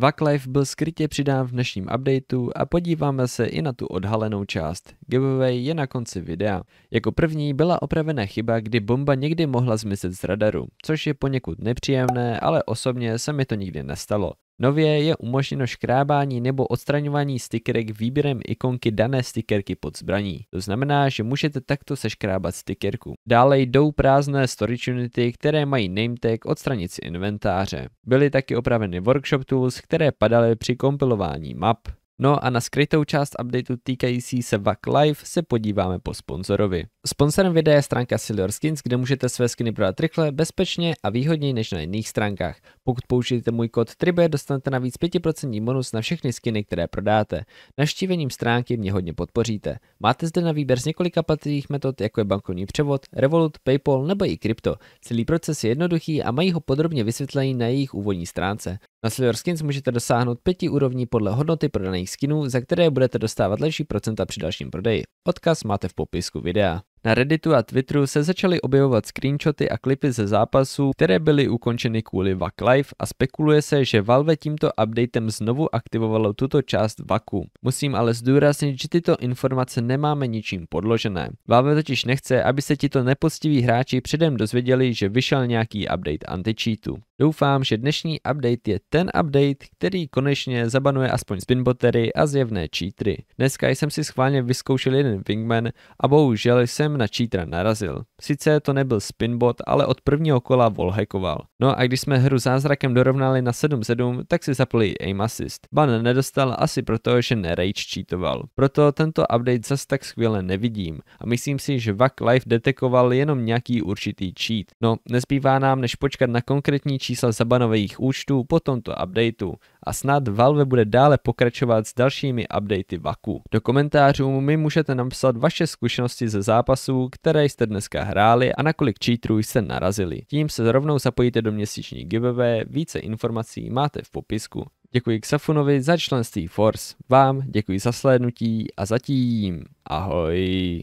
Vaklife byl skrytě přidán v dnešním updateu a podíváme se i na tu odhalenou část. Giveaway je na konci videa. Jako první byla opravena chyba, kdy bomba někdy mohla zmizet z radaru, což je poněkud nepříjemné, ale osobně se mi to nikdy nestalo. Nově je umožněno škrábání nebo odstraňování stickerek výběrem ikonky dané stickerky pod zbraní. To znamená, že můžete takto seškrábat stickerku. Dále jdou prázdné storage unity, které mají nametag odstranit z inventáře. Byly taky opraveny workshop tools, které padaly při kompilování map. No a na skrytou část updateu týkající se VAC Live se podíváme po sponzorovi. Sponzorem videa je stránka Silior Skins, kde můžete své skiny prodat rychle, bezpečně a výhodněji než na jiných stránkách. Pokud použijete můj kód TRIBE, dostanete navíc 5% bonus na všechny skiny, které prodáte. Naštívením stránky mě hodně podpoříte. Máte zde na výběr z několika platných metod, jako je bankovní převod, Revolut, PayPal nebo i krypto. Celý proces je jednoduchý a mají ho podrobně vysvětlený na jejich úvodní stránce. Na Silver Skins můžete dosáhnout pěti úrovní podle hodnoty prodaných skinů, za které budete dostávat lepší procenta při dalším prodeji. Odkaz máte v popisku videa. Na Redditu a Twitteru se začaly objevovat screenshoty a klipy ze zápasů, které byly ukončeny kvůli VAC Live a spekuluje se, že Valve tímto updatem znovu aktivovalo tuto část VACu. Musím ale zdůraznit, že tyto informace nemáme ničím podložené. Valve totiž nechce, aby se tito nepoctiví hráči předem dozvěděli, že vyšel nějaký update anti-cheatu. Doufám, že dnešní update je ten update, který konečně zabanuje aspoň spinbotery a zjevné cheatry. Dneska jsem si schválně vyzkoušel jeden wingman a bohužel jsem na čítra narazil. Sice to nebyl spinbot, ale od prvního kola volhekoval. No a když jsme hru zázrakem dorovnali na 7-7, tak si zapli aim assist. Ban nedostal asi proto, že nerage cheatoval. Proto tento update zas tak skvěle nevidím a myslím si, že Vak Life detekoval jenom nějaký určitý cheat. No, nezbývá nám než počkat na konkrétní čísla zabanových účtů po tomto updateu a snad Valve bude dále pokračovat s dalšími updatey Vaku. Do komentářů mi můžete napsat vaše zkušenosti ze zápasů, které jste dneska hráli a nakolik cheaterů jste narazili. Tím se rovnou zapojíte do měsíční giveaway, více informací máte v popisku. Děkuji Xafunovi za členství Force, vám děkuji za slednutí a zatím ahoj.